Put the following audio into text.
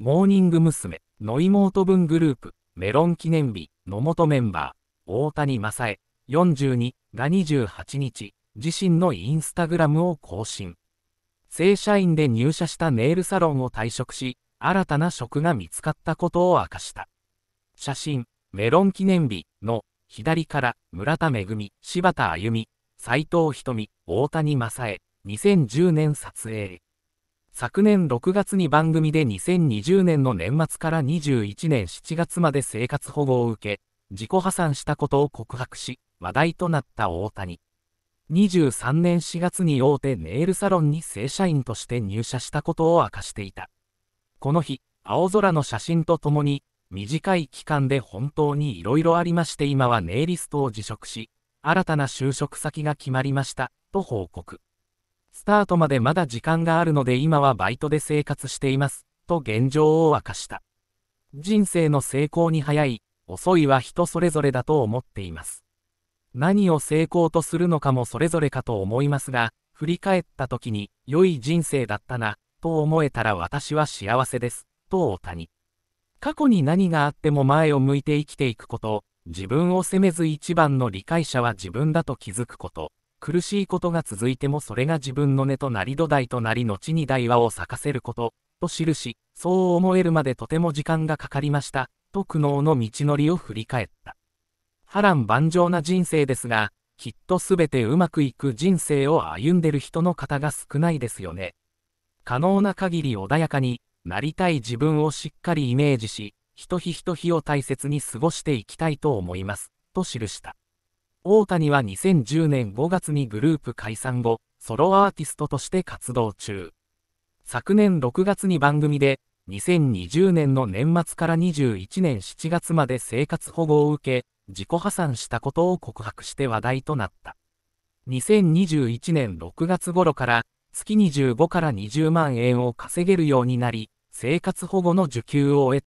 モーニング娘。の妹分グループ、メロン記念日、の元メンバー、大谷正恵、42が28日、自身のインスタグラムを更新。正社員で入社したネイルサロンを退職し、新たな職が見つかったことを明かした。写真、メロン記念日の左から村田恵、柴田あゆみ、斎藤瞳、大谷正恵、2010年撮影。昨年6月に番組で2020年の年末から21年7月まで生活保護を受け、自己破産したことを告白し、話題となった大谷。23年4月に大手ネイルサロンに正社員として入社したことを明かしていた。この日、青空の写真とともに、短い期間で本当にいろいろありまして今はネイリストを辞職し、新たな就職先が決まりました、と報告。スタートまでまだ時間があるので今はバイトで生活しています、と現状を明かした。人生の成功に早い、遅いは人それぞれだと思っています。何を成功とするのかもそれぞれかと思いますが、振り返った時に、良い人生だったな、と思えたら私は幸せです、と大谷。過去に何があっても前を向いて生きていくこと、自分を責めず一番の理解者は自分だと気づくこと。苦しいことが続いてもそれが自分の根となり土台となり後に大和を咲かせること、と記し、そう思えるまでとても時間がかかりました、と苦悩の道のりを振り返った。波乱万丈な人生ですが、きっと全てうまくいく人生を歩んでる人の方が少ないですよね。可能な限り穏やかになりたい自分をしっかりイメージし、ひと日ひと日を大切に過ごしていきたいと思います、と記した。大谷は2010年5月にグループ解散後、ソロアーティストとして活動中。昨年6月に番組で、2020年の年末から21年7月まで生活保護を受け、自己破産したことを告白して話題となった。2021年6月頃から、月25から20万円を稼げるようになり、生活保護の受給を終え